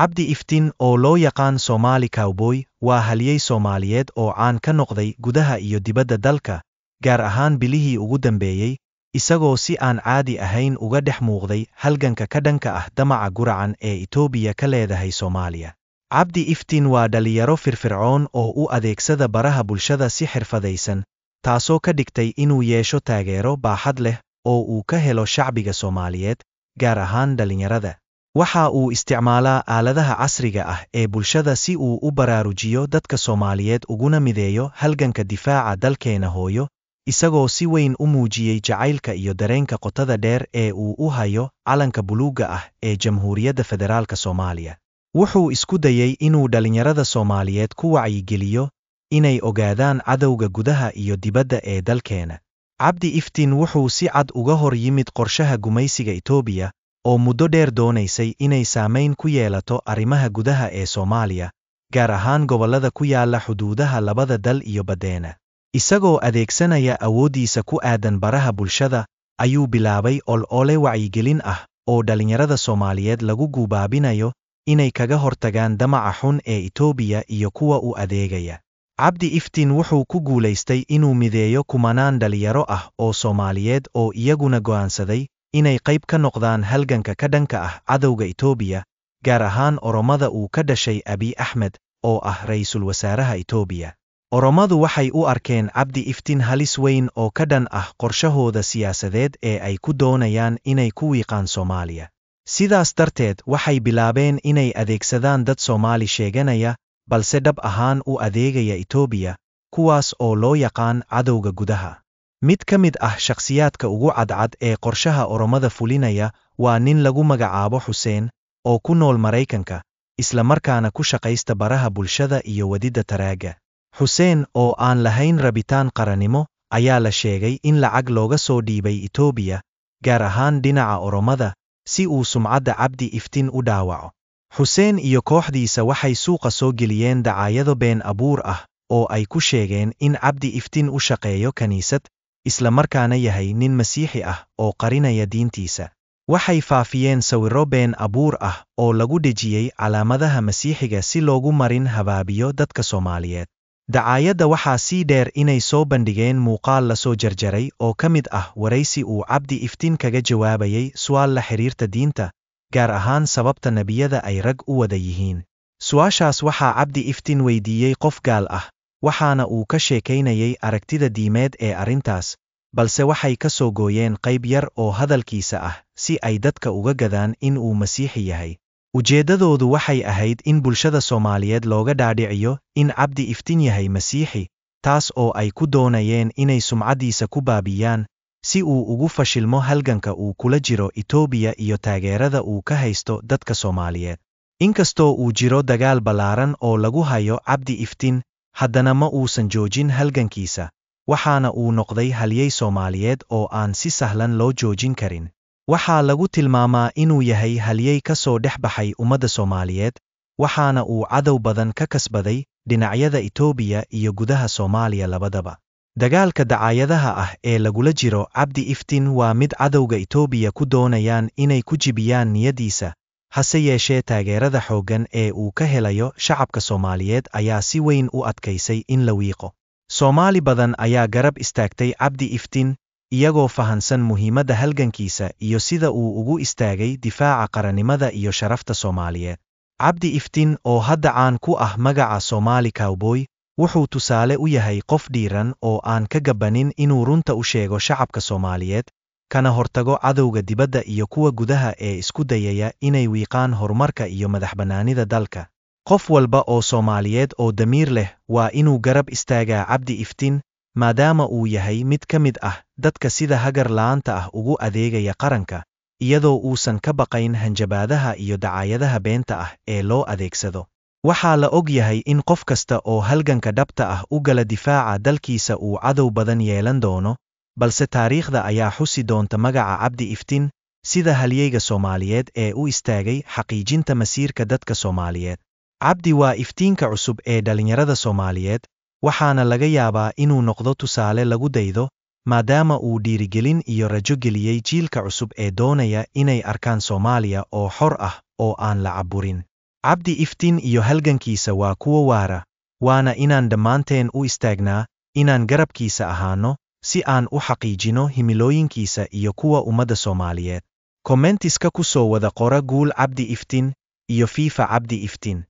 cabdi iftiin oo loo yaqaan soomaali kawboy waa haliyey soomaaliyeed oo caan ka noqday gudaha iyo dibadda dalka gaar ahaan bilihii ugu dambeeyey isagoo si aan caadi ahayn uga dhex muuqday halganka ka dhanka ah damaca guracan ee itoobiya ka leedahay soomaaliya cabdi iftiin waa dhallinyaro firfircoon oo u adeegsada baraha bulshada si xirfadaysan taasoo ka dhigtay inuu yeesho taageero baaxad leh oo uu ka helo shacbiga soomaaliyeed gaar ahaan dhalinyarada waxa uu isticmaalaa aaladaha casriga ah ee bulshada si uu u baraarujiyo dadka Soomaaliyeed uguna mideeyo halganka difaaca dalkeena hooyo, isagoo si weyn u muujiyey jacaylka iyo dareenka qotada dheer ee uu u hayo calanka buluugga ah ee Jamhuuriyadda Federaalka Soomaaliya. Wuxuu isku dayey inuu dhallinyarada Soomaaliyeed ku wacyigeliyo inay ogaadaan cadowga gudaha iyo dibadda ee dalkeena. Cabdi Iftiin wuxuu si cad uga hor yimid qorshaha gumaysiga Itoobiya oo muddo dheer doonaysay inay saamayn ku yeelato arrimaha gudaha ee Soomaaliya, gaar ahaan gobollada ku yaalla xuduudaha labada dal iyo badeena Isagoo adeegsanaya awooddiisa ku aadan baraha bulshada, ayuu bilaabay ol-ole wacyigelin ah oo dhallinyarada Soomaaliyeed lagu guubaabinayo inay kaga hortagaan damaca xun ee Itoobiya iyo kuwa u adeegaya. Cabdi Iftiin wuxuu ku guulaystay inuu mideeyo kumanaan dhallinyaro ah oo Soomaaliyeed oo iyaguna go'aansaday inay qayb ka noqdaan halganka ka dhanka ah cadowga Itoobiya, gaar ahaan oromada uu ka dhashay Abiy Axmed oo ah ra'iisul wasaaraha Itoobiya. Oromadu waxay u arkeen cabdi iftiin halis weyn oo ka dhan ah qorshahooda siyaasadeed ee ay ku doonayaan inay ku wiiqaan Soomaaliya. Sidaas darteed waxay bilaabeen inay adeegsadaan dad Soomaali sheeganaya, balse dhab ahaan u adeegaya Itoobiya, kuwaas oo loo yaqaan cadowga gudaha. Mid ka mid ah shakhsiyaadka ugu cadcad ee qorshaha oromada fulinaya waa nin lagu magacaabo Xuseen, oo ku nool Maraykanka, isla markaana ku shaqaysta baraha bulshada iyo wadidda taraagga. Xuseen oo aan lahayn rabitaan qaranimo ayaa la sheegay in lacag looga soo dhiibay Itoobiya, gaar ahaan dhinaca oromada, si uu sumcadda Cabdi Iftiin u dhaawaco. Xuseen iyo kooxdiisa waxay suuqa soo geliyeen dacaayado been abuur ah oo ay ku sheegeen in Cabdi Iftiin u shaqeeyo kaniisad, isla markaana yahay nin masiixi ah oo qarinaya diintiisa waxay faafiyeen sawirro been abuur ah oo lagu dhejiyey calaamadaha masiixiga si loogu marin habaabiyo dadka soomaaliyeed dacaayadda waxaa sii dheer inay soo bandhigeen muuqaal la soo jarjaray oo ka mid ah waraysi uu cabdi iftiin kaga jawaabayey su'aal la xiriirta diinta gaar ahaan sababta nebiyada ay rag u wada yihiin su'aashaas waxaa cabdi iftiin weydiiyey qof gaal ah waxaana uu ka sheekaynayay aragtida diimeed ee arrintaas, balse waxay ka soo gooyeen qayb yar oo hadalkiisa ah si ay dadka uga gadaan in uu masiixi yahay. Ujeeddadoodu waxay ahayd in bulshada Soomaaliyeed looga dhaadhiciyo in cabdi iftin yahay masiixi, taas oo ay ku doonayeen inay sumcaddiisa ku baabiyaan, si uu ugu fashilmo halganka uu kula jiro Itoobiya iyo taageerada uu ka haysto dadka Soomaaliyeed. Inkastoo uu jiro dagaal ballaaran oo lagu hayo cabdi iftin, haddana ma uusan joojin halgankiisa waxaana uu noqday halyey soomaaliyeed oo aan si sahlan loo joojin karin waxaa lagu tilmaamaa inuu yahay halyey ka soo dhex baxay ummadda soomaaliyeed waxaana uu cadow badan ka kasbaday dhinacyada itoobiya iyo gudaha soomaaliya labadaba dagaalka dacaayadaha ah ee lagula jiro cabdi iftin waa mid cadowga itoobiya ku doonayaan inay ku jibiyaan niyaddiisa hase yeeshee taageerada xooggan ee uu ka helayo shacabka Soomaaliyeed ayaa si weyn u adkaysay in la wiiqo. Soomaali badan ayaa garab istaagtay Cabdi Iftiin, iyagoo fahansan muhiimadda halgankiisa iyo sida uu ugu istaagay difaaca qarannimada iyo sharafta Soomaaliyeed. Cabdi Iftiin oo hadda caan ku ah magaca Soomaali Cowboy, wuxuu tusaale u yahay qof dhiiran oo aan ka gabanin inuu runta u sheego shacabka Soomaaliyeed, kana hortago cadowga dibadda iyo kuwa gudaha ee isku dayaya inay wiiqaan horumarka iyo madaxbannaanida dalka qof walba oo soomaaliyeed oo damiir leh waa inuu garab istaagaa cabdi iftiin maadaama uu yahay mid ka mid ah dadka sida hagar la'aanta ah ugu adeegaya qaranka iyadoo uusan ka baqayn hanjabaadaha iyo dacaayadaha beenta ah ee loo adeegsado waxaa la og yahay in qof kasta oo halganka dhabta ah u gala difaaca dalkiisa uu cadow badan yeelan doono balse taariikhda ayaa xusi doonta magaca cabdi iftiin sida halyeyga soomaaliyeed ee u istaagay xaqiijinta masiirka dadka soomaaliyeed cabdi waa iftiinka cusub ee dhallinyarada soomaaliyeed waxaana laga yaabaa inuu noqdo tusaale lagu daydo maadaama uu dhiirigelin iyo rajo geliyey jiilka cusub ee doonaya inay arkaan soomaaliya oo xor ah oo aan la caburin cabdi iftiin iyo halgankiisa waa kuwa waara waana inaan dhammaanteen u istaagnaa inaan garabkiisa ahaanno si aan u xaqiijino himilooyinkiisa iyo kuwa ummadda Soomaaliyeed. Kommentiska ku soo wada qora Guul Cabdi Iftiin iyo Fiifa Cabdi Iftiin.